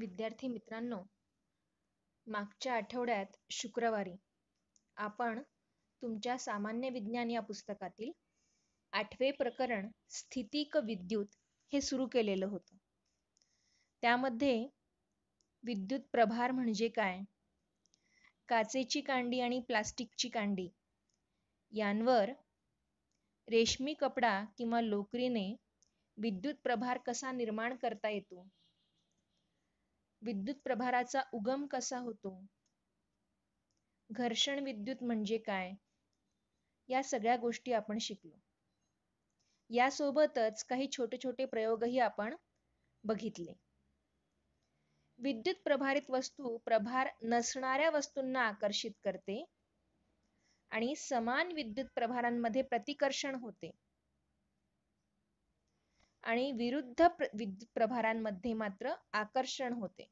विद्यार्थी मित्रांनो मागच्या आठवड्यात शुक्रवारी आपण तुमच्या सामान्य विज्ञान या पुस्तकातील आठवे प्रकरण स्थितिक विद्युत हे सुरू केलेलं होतं त्यामध्ये विद्युत प्रभार म्हणजे काय काचेची कांडी आणि प्लास्टिकची कांडी यांवर रेशमी कपडा किंवा लोकरीने विद्युत प्रभार कसा निर्माण करता येतो विद्युत प्रभाराचा उगम कसा होतो घर्षण विद्युत म्हणजे काय या सगळ्या गोष्टी आपण शिकलो यासोबतच काही छोटे छोटे प्रयोगही आपण बघितले विद्युत प्रभारित वस्तू प्रभार नसणाऱ्या वस्तूंना आकर्षित करते आणि समान विद्युत प्रभारांमध्ये प्रतिकर्षण होते आणि विरुद्ध विद्युत प्रभारांमध्ये मात्र आकर्षण होते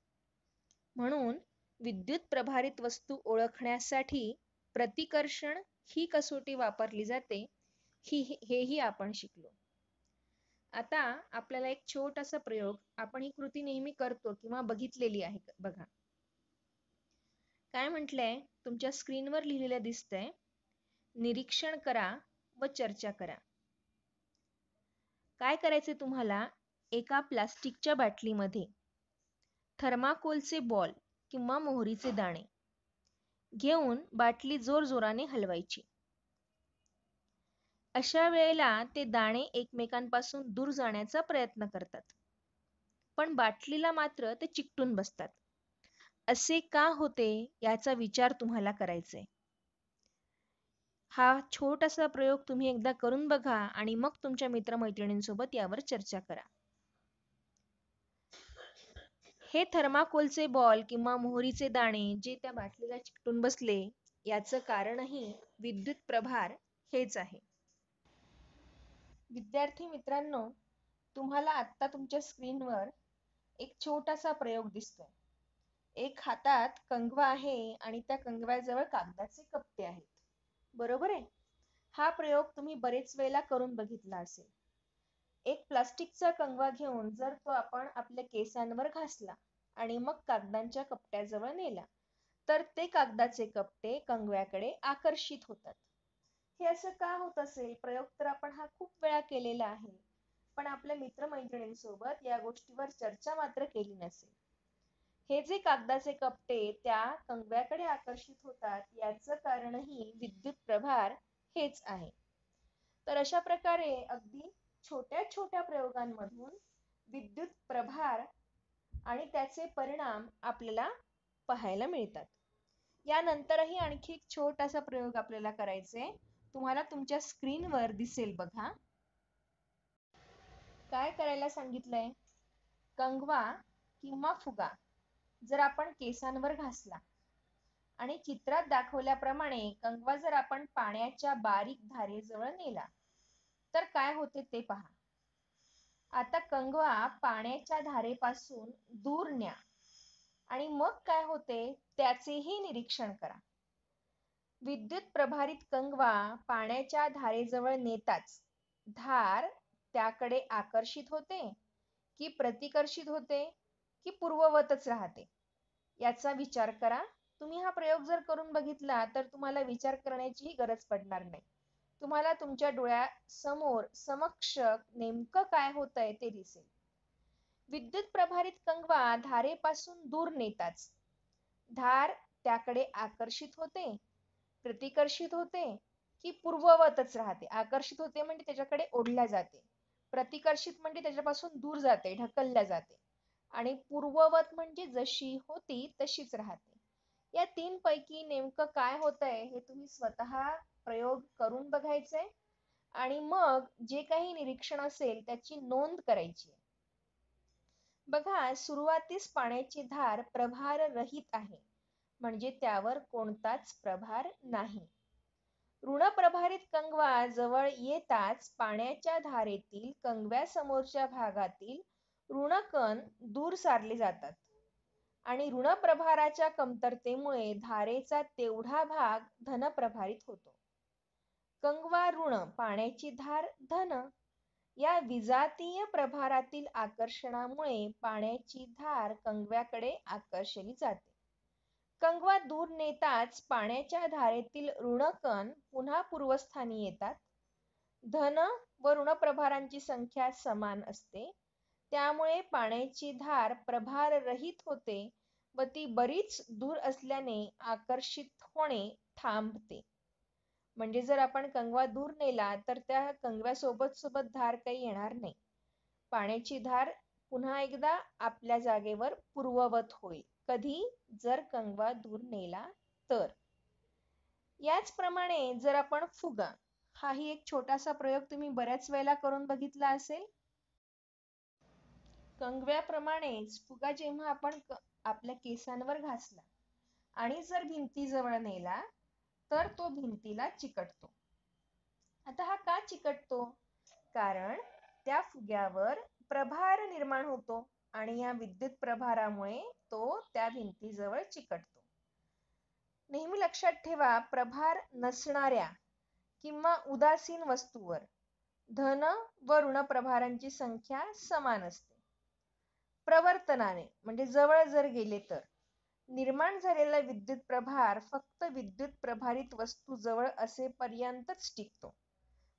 म्हणून विद्युत प्रभारित वस्तू ओळखण्यासाठी प्रतिकर्षण ही कसोटी वापरली जाते ही हेही आपण शिकलो आता आपल्याला एक छोटासा प्रयोग आपण ही कृती नेहमी करतो किंवा बघितलेली आहे बघा काय म्हटलंय तुमच्या स्क्रीनवर लिहिलेलं दिसतंय निरीक्षण करा व चर्चा करा काय करायचे तुम्हाला एका प्लास्टिकच्या बाटलीमध्ये थर्माकोलचे बॉल किंवा मोहरीचे दाणे घेऊन बाटली जोरजोराने हलवायची अशा वेळेला ते दाणे एकमेकांपासून दूर जाण्याचा प्रयत्न करतात पण बाटलीला मात्र ते चिकटून बसतात असे का होते याचा विचार तुम्हाला करायचे हा छोटासा प्रयोग तुम्ही एकदा करून बघा आणि मग तुमच्या मित्रमैत्रिणींसोबत यावर चर्चा करा हे थर्माकोलचे बॉल किंवा मोहरीचे दाणे जे त्या बाटलीला चिकटून बसले याचं कारणही विद्युत प्रभार हेच आहे विद्यार्थी मित्रांनो तुम्हाला आता तुमच्या स्क्रीनवर एक छोटासा प्रयोग दिसतोय एक हातात कंगवा आहे आणि त्या कंगव्याजवळ कागदाचे कप्पे आहेत बरोबर आहे हा प्रयोग तुम्ही बरेच वेळेला करून बघितला असेल एक प्लास्टिकचा कंगवा घेऊन जर तो आपण आपल्या केसांवर घासला आणि मग कागदांच्या कपट्याजवळ नेला तर ते कागदाचे कपटे कंगव्याकडे आकर्षित होतात हे असं का होत असेल प्रयोग तर आपण हा खूप वेळा केलेला आहे पण आपल्या मित्रमैत्रिणींसोबत या गोष्टीवर चर्चा मात्र केली नसेल हे जे कागदाचे कपटे त्या कंगव्याकडे आकर्षित होतात याचं कारणही विद्युत प्रभार हेच आहे तर अशा प्रकारे अगदी छोट्या छोट्या प्रयोगांमधून विद्युत प्रभार आणि त्याचे परिणाम आपल्याला पाहायला मिळतात यानंतरही आणखी एक छोटासा प्रयोग आपल्याला करायचे तुम्हाला तुमच्या स्क्रीनवर दिसेल बघा काय करायला सांगितलंय कंगवा किंवा फुगा जर आपण केसांवर घासला आणि चित्रात दाखवल्याप्रमाणे कंगवा जर आपण पाण्याच्या बारीक धारेजवळ नेला तर काय होते ते पहा आता कंगवा पाण्याच्या धारेपासून दूर न्या आणि मग काय होते त्याचेही निरीक्षण करा विद्युत प्रभारित कंगवा पाण्याच्या धारेजवळ नेताच धार त्याकडे आकर्षित होते की प्रतिकर्षित होते की पूर्ववतच राहते याचा विचार करा तुम्ही हा प्रयोग जर करून बघितला तर तुम्हाला विचार करण्याचीही गरज पडणार नाही तुम्हाला तुमच्या डोळ्यासमोर समक्ष नेमकं काय होतंय ते दिसेल विद्युत प्रभारित कंगवा धारेपासून दूर नेताच धार त्याकडे आकर्षित होते प्रतिकर्षित होते की पूर्ववतच राहते आकर्षित होते म्हणजे त्याच्याकडे ओढल्या जाते प्रतिकर्षित म्हणजे त्याच्यापासून दूर जाते ढकलल्या जाते आणि पूर्ववत म्हणजे जशी होती तशीच राहते या तीन पैकी नेमकं काय आहे हे तुम्ही स्वतः प्रयोग करून बघायचंय आणि मग जे काही निरीक्षण असेल त्याची नोंद करायची बघा सुरुवातीस पाण्याची धार प्रभार रहित आहे म्हणजे त्यावर कोणताच प्रभार नाही ऋण प्रभारित कंगवा जवळ येताच पाण्याच्या धारेतील कंगव्यासमोरच्या भागातील ऋणकण दूर सारले जातात आणि प्रभाराच्या कमतरतेमुळे धारेचा तेवढा भाग धनप्रभारित होतो कंगवा ऋण पाण्याची धार धन या विजातीय प्रभारातील आकर्षणामुळे पाण्याची धार कंगव्याकडे आकर्षली जाते कंगवा दूर नेताच पाण्याच्या धारेतील ऋणकण पुन्हा पूर्वस्थानी येतात धन व ऋणप्रभारांची संख्या समान असते त्यामुळे पाण्याची धार प्रभार रहित होते व ती बरीच दूर असल्याने आकर्षित होणे थांबते. म्हणजे जर आपण कंगवा दूर नेला तर त्या कंगव्यासोबत सोबत धार काही येणार नाही. पाण्याची धार पुन्हा एकदा आपल्या जागेवर पूर्ववत होईल. कधी जर कंगवा दूर नेला तर. याचप्रमाणे जर आपण फुगा हाही एक छोटासा प्रयोग तुम्ही बऱ्याच वेळेला करून बघितला असेल. कंगव्याप्रमाणे फुगा जेव्हा आपण आपल्या केसांवर घासला आणि जर भिंतीजवळ नेला तर तो भिंतीला चिकटतो आता हा का चिकटतो कारण त्या फुग्यावर प्रभार निर्माण होतो आणि या विद्युत प्रभारामुळे तो त्या भिंतीजवळ चिकटतो नेहमी लक्षात ठेवा प्रभार नसणाऱ्या किंवा उदासीन वस्तूवर धन व ऋण प्रभारांची संख्या समान असते प्रवर्तनाने म्हणजे जवळ जर गेले तर निर्माण झालेला विद्युत प्रभार फक्त विद्युत प्रभारित वस्तू जवळ पर्यंतच टिकतो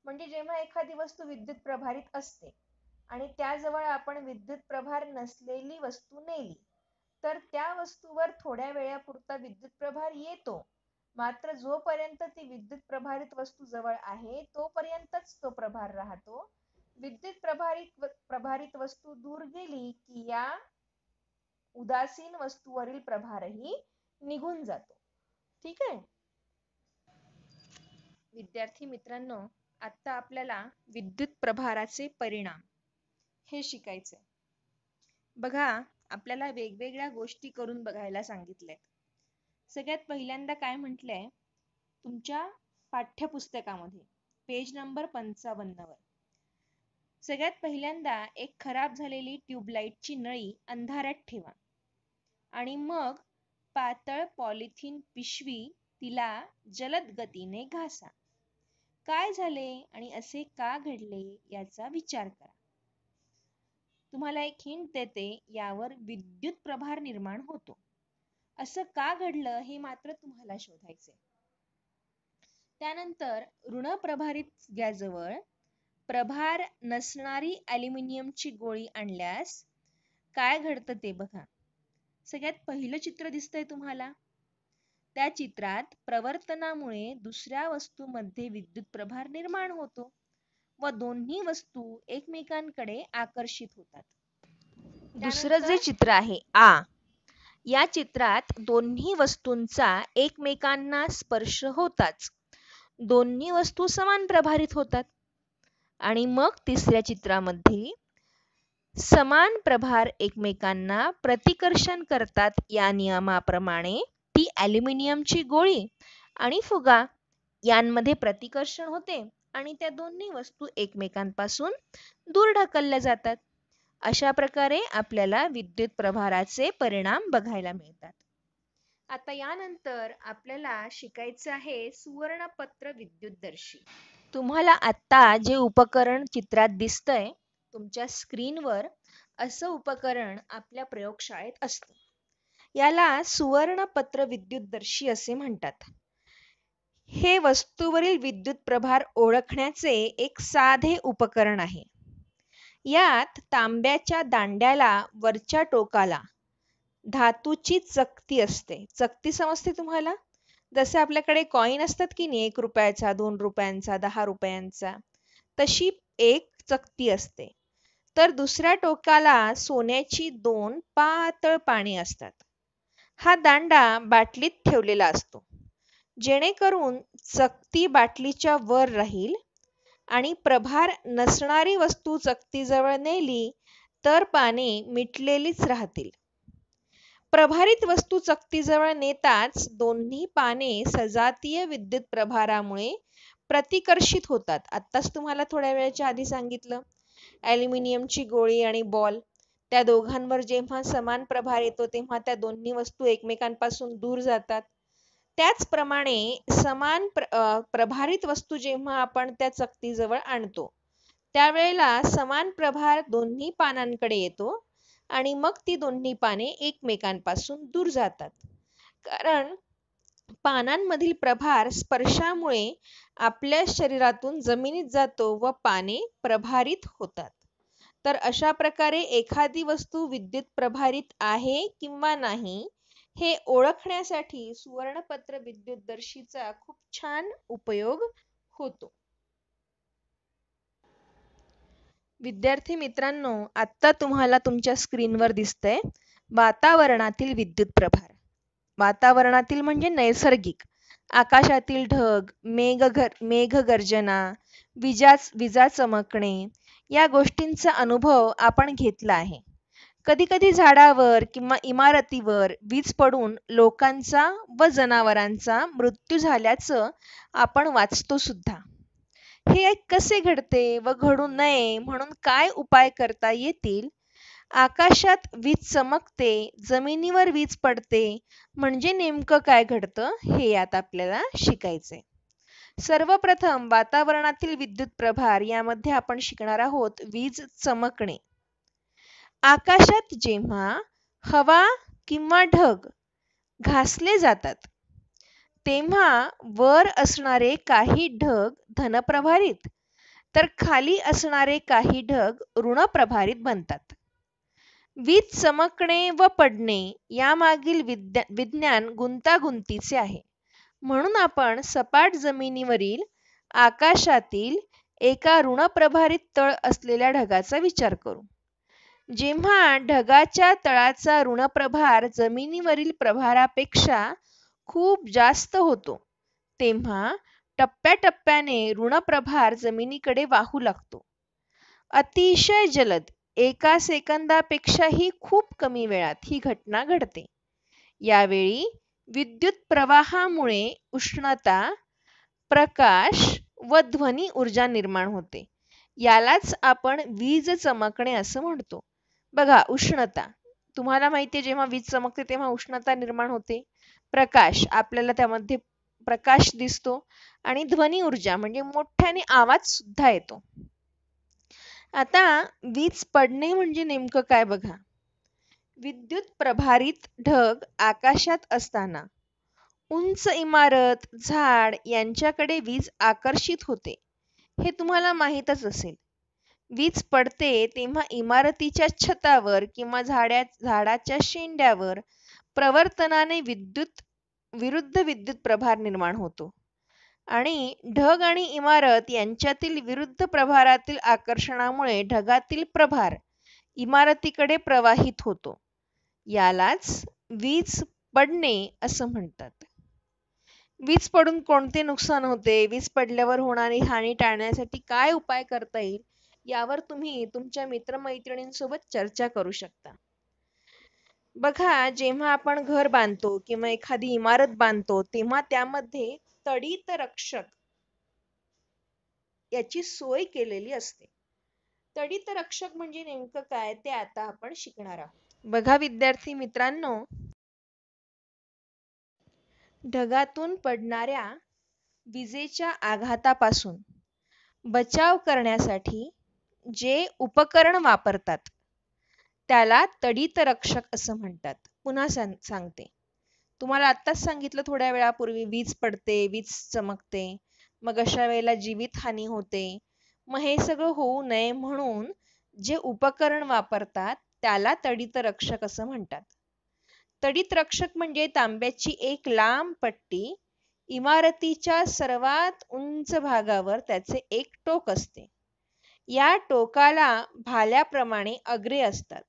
म्हणजे जेव्हा एखादी वस्तू विद्युत प्रभारित असते आणि त्याजवळ आपण विद्युत प्रभार नसलेली वस्तू नेली तर त्या वस्तूवर थोड्या वेळापुरता विद्युत प्रभार येतो मात्र जोपर्यंत ती विद्युत प्रभारित वस्तू जवळ आहे तोपर्यंतच तो प्रभार राहतो विद्युत प्रभारित प्रभारित वस्तू दूर गेली की या उदासीन वस्तूवरील प्रभारही निघून जातो ठीक आहे विद्यार्थी मित्रांनो आता आपल्याला विद्युत प्रभाराचे परिणाम हे शिकायचे बघा आपल्याला वेगवेगळ्या गोष्टी करून बघायला सांगितल्यात सगळ्यात पहिल्यांदा काय म्हटलंय तुमच्या पाठ्यपुस्तकामध्ये पेज नंबर पंचावन्न वर सगळ्यात पहिल्यांदा एक खराब झालेली ट्यूबलाईटची नळी अंधारात ठेवा आणि मग पातळ पॉलिथिन पिशवी तिला जलद गतीने घासा काय झाले आणि असे का घडले याचा विचार करा तुम्हाला एक हिंट देते यावर विद्युत प्रभार निर्माण होतो असं का घडलं हे मात्र तुम्हाला शोधायचे त्यानंतर ऋण प्रभारित गॅजवळ प्रभार नसणारी ॲल्युमिनियमची गोळी आणल्यास काय घडतं ते बघा सगळ्यात पहिलं चित्र दिसतंय तुम्हाला त्या चित्रात प्रवर्तनामुळे दुसऱ्या वस्तूमध्ये विद्युत प्रभार निर्माण होतो व दोन्ही वस्तू एकमेकांकडे आकर्षित होतात दुसरं जे चित्र आहे आ या चित्रात दोन्ही वस्तूंचा एकमेकांना स्पर्श होताच दोन्ही वस्तू समान प्रभारित होतात आणि मग तिसऱ्या चित्रामध्ये समान प्रभार एकमेकांना प्रतिकर्षण करतात या नियमाप्रमाणे ती ॲल्युमिनियमची गोळी आणि फुगा यांमध्ये प्रतिकर्षण होते आणि त्या दोन्ही वस्तू एकमेकांपासून दूर ढकलल्या जातात अशा प्रकारे आपल्याला विद्युत प्रभाराचे परिणाम बघायला मिळतात आता यानंतर आपल्याला शिकायचं आहे सुवर्णपत्र विद्युतदर्शी तुम्हाला आता जे उपकरण चित्रात दिसतंय तुमच्या स्क्रीनवर असं उपकरण आपल्या प्रयोगशाळेत असतं याला सुवर्णपत्र विद्युतदर्शी असे म्हणतात हे वस्तूवरील विद्युत प्रभार ओळखण्याचे एक साधे उपकरण आहे यात तांब्याच्या दांड्याला वरच्या टोकाला धातूची चकती असते चकती समजते तुम्हाला जसे आपल्याकडे कॉइन असतात की नाही एक रुपयाचा दोन रुपयांचा दहा रुपयांचा तशी एक चकती असते तर दुसऱ्या टोकाला सोन्याची दोन पातळ पाणी असतात हा दांडा बाटलीत ठेवलेला असतो जेणेकरून चकती बाटलीच्या वर राहील आणि प्रभार नसणारी वस्तू चकतीजवळ नेली तर पाने मिटलेलीच राहतील प्रभारित वस्तू चकतीजवळ नेताच दोन्ही पाने सजातीय विद्युत प्रभारामुळे प्रतिकर्षित होतात आत्ताच तुम्हाला थोड्या वेळाच्या आधी सांगितलं ॲल्युमिनियमची गोळी आणि बॉल त्या दोघांवर जेव्हा समान प्रभार येतो तेव्हा त्या दोन्ही वस्तू एकमेकांपासून दूर जातात त्याचप्रमाणे समान प्र, प्रभारित वस्तू जेव्हा आपण त्या चकतीजवळ आणतो त्यावेळेला समान प्रभार दोन्ही पानांकडे येतो आणि मग ती दोन्ही पाने एकमेकांपासून दूर जातात कारण पानांमधील प्रभार स्पर्शामुळे आपल्या शरीरातून जमिनीत जातो व पाने प्रभारित होतात तर अशा प्रकारे एखादी वस्तू विद्युत प्रभारित आहे किंवा नाही हे ओळखण्यासाठी सुवर्णपत्र विद्युतदर्शीचा खूप छान उपयोग होतो विद्यार्थी मित्रांनो आत्ता तुम्हाला तुमच्या स्क्रीनवर दिसतय वातावरणातील विद्युत प्रभार वातावरणातील म्हणजे नैसर्गिक आकाशातील ढग मेघ गर्जना विजा विजा चमकणे या गोष्टींचा अनुभव आपण घेतला आहे कधी कधी झाडावर किंवा इमारतीवर वीज पडून लोकांचा व जनावरांचा मृत्यू झाल्याचं आपण वाचतो सुद्धा हे कसे घडते व घडू नये म्हणून काय उपाय करता येतील आकाशात वीज चमकते जमिनीवर वीज पडते म्हणजे नेमकं काय घडतं हे यात आपल्याला शिकायचंय सर्वप्रथम वातावरणातील विद्युत प्रभार यामध्ये आपण शिकणार आहोत वीज चमकणे आकाशात जेव्हा हवा किंवा ढग घासले जातात तेव्हा वर असणारे काही ढग धनप्रभारित तर खाली असणारे काही ढग ऋणप्रभारित बनतात. वीज चमकणे व पडणे यामागील विज्ञान गुंतागुंतीचे आहे. म्हणून आपण सपाट जमिनीवरील आकाशातील एका ऋण ऋणप्रभारित तळ असलेल्या ढगाचा विचार करू. जेव्हा ढगाच्या तळाचा ऋण प्रभार जमिनीवरील प्रभारापेक्षा खूप जास्त होतो तेव्हा टप्प्याटप्प्याने ऋणप्रभार जमिनीकडे वाहू लागतो. अतिशय जलद एका सेकंदापेक्षाही खूप कमी वेळात ही घटना घडते. यावेळी विद्युत प्रवाहामुळे उष्णता, प्रकाश व ध्वनी ऊर्जा निर्माण होते. यालाच आपण वीज चमकणे असं म्हणतो. बघा उष्णता तुम्हाला माहिती आहे जेव्हा वीज चमकते तेव्हा उष्णता निर्माण होते प्रकाश आपल्याला त्यामध्ये प्रकाश दिसतो आणि ध्वनी ऊर्जा म्हणजे मोठ्याने आवाज सुद्धा येतो आता वीज पडणे म्हणजे नेमकं काय बघा विद्युत प्रभारित ढग आकाशात असताना उंच इमारत झाड यांच्याकडे वीज आकर्षित होते हे तुम्हाला माहीतच असेल वीज पडते तेव्हा इमारतीच्या छतावर किंवा झाड्या झाडाच्या शेंड्यावर प्रवर्तनाने विद्युत विरुद्ध विद्युत प्रभार निर्माण होतो आणि ढग आणि इमारत यांच्यातील विरुद्ध प्रभारातील आकर्षणामुळे ढगातील प्रभार इमारतीकडे प्रवाहित होतो यालाच वीज पडणे असं म्हणतात वीज पडून कोणते नुकसान होते वीज पडल्यावर होणारी हानी टाळण्यासाठी काय उपाय करता येईल यावर तुम्ही तुमच्या मित्रमैत्रिणींसोबत चर्चा करू शकता. बघा जेव्हा आपण घर बांधतो किंवा एखादी इमारत बांधतो तेव्हा त्यामध्ये तडित रक्षक याची सोय केलेली असते. तडित रक्षक म्हणजे नेमकं काय ते आता आपण शिकणार आहोत. बघा विद्यार्थी मित्रांनो ढगातून पडणाऱ्या विजेच्या आघातापासून बचाव करण्यासाठी जे उपकरण वापरतात त्याला तडित रक्षक असं म्हणतात पुन्हा सांगते तुम्हाला आताच सांगितलं थोड्या वेळापूर्वी वीज पडते वीज चमकते मग अशा वेळेला जीवित हानी होते मग हे सगळं होऊ नये म्हणून जे उपकरण वापरतात त्याला तडित रक्षक असं म्हणतात तडित रक्षक म्हणजे तांब्याची एक लांब पट्टी इमारतीच्या सर्वात उंच भागावर त्याचे एक टोक असते या टोकाला भाल्याप्रमाणे अग्रे असतात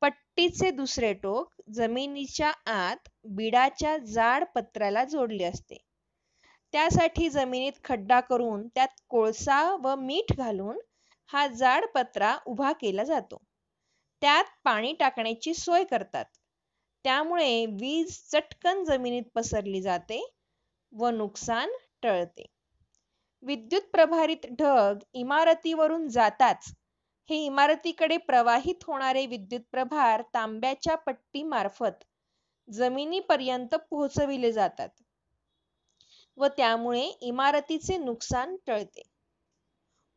पट्टीचे दुसरे टोक जमिनीच्या आत बिडाच्या जाड पत्राला जोडले असते त्यासाठी जमिनीत खड्डा करून त्यात कोळसा व मीठ घालून हा जाड पत्रा उभा केला जातो त्यात पाणी टाकण्याची सोय करतात त्यामुळे वीज चटकन जमिनीत पसरली जाते व नुकसान टळते विद्युत प्रभारित ढग इमारतीवरून जाताच हे इमारतीकडे प्रवाहित होणारे विद्युत प्रभार तांब्याच्या पट्टीमार्फत जमिनीपर्यंत पोहोचविले जातात व त्यामुळे इमारतीचे नुकसान टळते.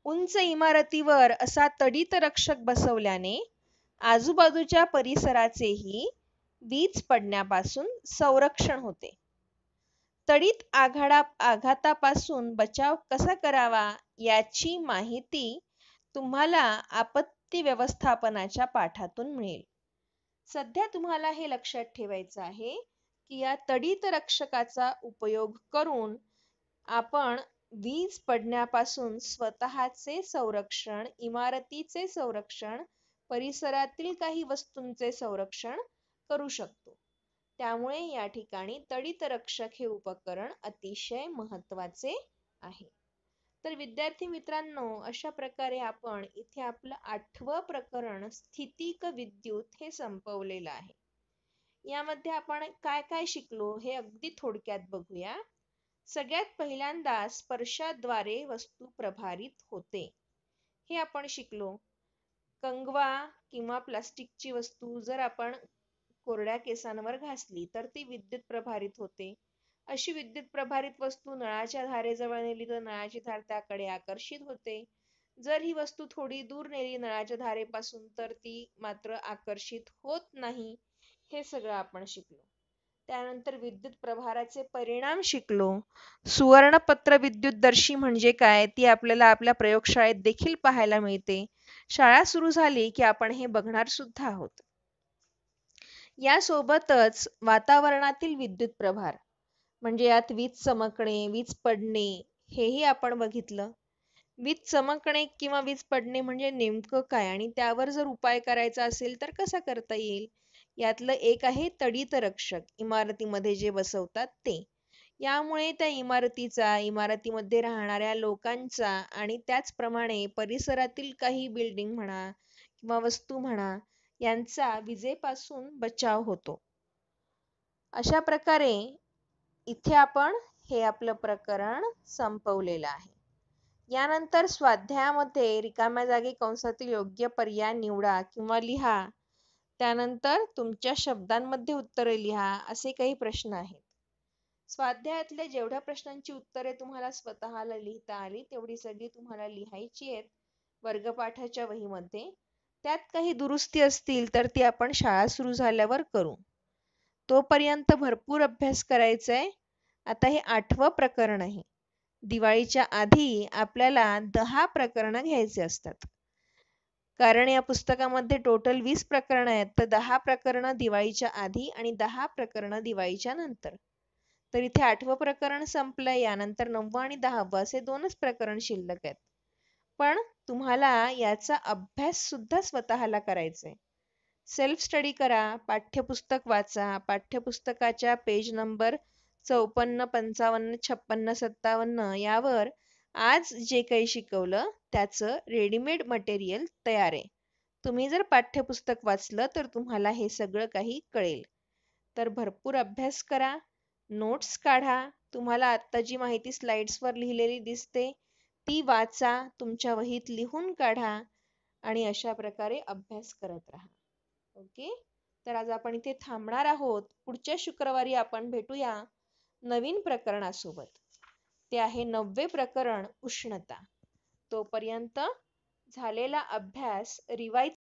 उंच इमारतीवर असा तडित रक्षक बसवल्याने आजूबाजूच्या परिसराचेही वीज पडण्यापासून संरक्षण होते. तडीत आघाडा आघातापासून बचाव कसा करावा याची माहिती तुम्हाला आपत्ती व्यवस्थापनाच्या पाठातून मिळेल. सध्या तुम्हाला हे लक्षात ठेवायचं आहे की या तडीत रक्षकाचा उपयोग करून आपण वीज पडण्यापासून स्वतःचे संरक्षण, इमारतीचे संरक्षण, परिसरातील काही वस्तूंचे संरक्षण करू शकतो. त्यामुळे या ठिकाणी तडित रक्षक हे उपकरण अतिशय महत्वाचे आहे. तर विद्यार्थी मित्रांनो अशा प्रकारे आपण इथे आपलं आठवं प्रकरण स्थितिक विद्युत हे संपवलेलं आहे. यामध्ये आपण काय काय शिकलो हे अगदी थोडक्यात बघूया. सगळ्यात पहिल्यांदा स्पर्शाद्वारे वस्तू प्रभारित होते हे आपण शिकलो. कंगवा किंवा प्लास्टिकची वस्तू जर आपण कोरड्या केसांवर घासली तर ती विद्युत प्रभारित होते अशी विद्युत प्रभारित वस्तू नळाच्या धारेजवळ नेली तर नळाची धार त्याकडे आकर्षित होते जर ही वस्तू थोडी दूर नेली नळाच्या धारेपासून तर ती मात्र आकर्षित होत नाही हे सगळं आपण शिकलो त्यानंतर विद्युत प्रभाराचे परिणाम शिकलो सुवर्णपत्र विद्युतदर्शी म्हणजे काय ती आपल्याला आपल्या प्रयोगशाळेत देखील पाहायला मिळते शाळा सुरू झाली की आपण हे बघणार सुद्धा आहोत यासोबतच वातावरणातील विद्युत प्रभार म्हणजे यात वीज चमकणे वीज पडणे हेही आपण बघितलं वीज चमकणे किंवा वीज पडणे म्हणजे नेमकं काय आणि त्यावर जर उपाय करायचा असेल तर कसा करता येईल यातलं एक आहे तडित रक्षक इमारतीमध्ये जे बसवतात ते यामुळे त्या इमारतीचा इमारतीमध्ये राहणाऱ्या लोकांचा आणि त्याचप्रमाणे परिसरातील काही बिल्डिंग म्हणा किंवा वस्तू म्हणा यांचा विजेपासून बचाव होतो अशा प्रकारे इथे आपण हे आपलं प्रकरण संपवलेलं आहे यानंतर स्वाध्यायामध्ये रिकाम्या जागी कंसातील योग्य पर्याय निवडा किंवा लिहा त्यानंतर तुमच्या शब्दांमध्ये उत्तरे लिहा असे काही प्रश्न आहेत स्वाध्यायातल्या जेवढ्या प्रश्नांची उत्तरे तुम्हाला स्वतःला लिहिता आली तेवढी सगळी तुम्हाला लिहायची आहेत वर्गपाठाच्या वहीमध्ये त्यात काही दुरुस्ती असतील तर ती आपण शाळा सुरू झाल्यावर करू तोपर्यंत भरपूर अभ्यास करायचा आहे आता हे आठवं प्रकरण आहे दिवाळीच्या आधी आपल्याला दहा प्रकरण घ्यायचे असतात कारण या पुस्तकामध्ये टोटल वीस प्रकरण आहेत तर दहा प्रकरण दिवाळीच्या आधी आणि दहा प्रकरण दिवाळीच्या नंतर तर इथे आठवं प्रकरण संपलं यानंतर नववं आणि दहावं असे दोनच प्रकरण शिल्लक आहेत पण तुम्हाला याचा अभ्यास सुद्धा स्वतःला करायचा आहे. सेल्फ स्टडी करा, पाठ्यपुस्तक वाचा, पाठ्यपुस्तकाच्या पेज नंबर चौपन्न, पंचावन्न, छप्पन्न, सत्तावन्न यावर आज जे काही शिकवलं त्याचं रेडीमेड मटेरियल तयार आहे. तुम्ही जर पाठ्यपुस्तक वाचलं तर तुम्हाला हे सगळं काही कळेल. तर भरपूर अभ्यास करा, नोट्स काढा, तुम्हाला आत्ता जी माहिती स्लाइड्सवर लिहिलेली दिसते ती वाचा, तुमच्या वहीत लिहून काढा आणि अशा प्रकारे अभ्यास करत राहा. ओके तर आज आपण इथे थांबणार आहोत. पुढच्या शुक्रवारी आपण भेटूया नवीन प्रकरणासोबत. ते आहे नववे प्रकरण उष्णता. तोपर्यंत झालेला अभ्यास revise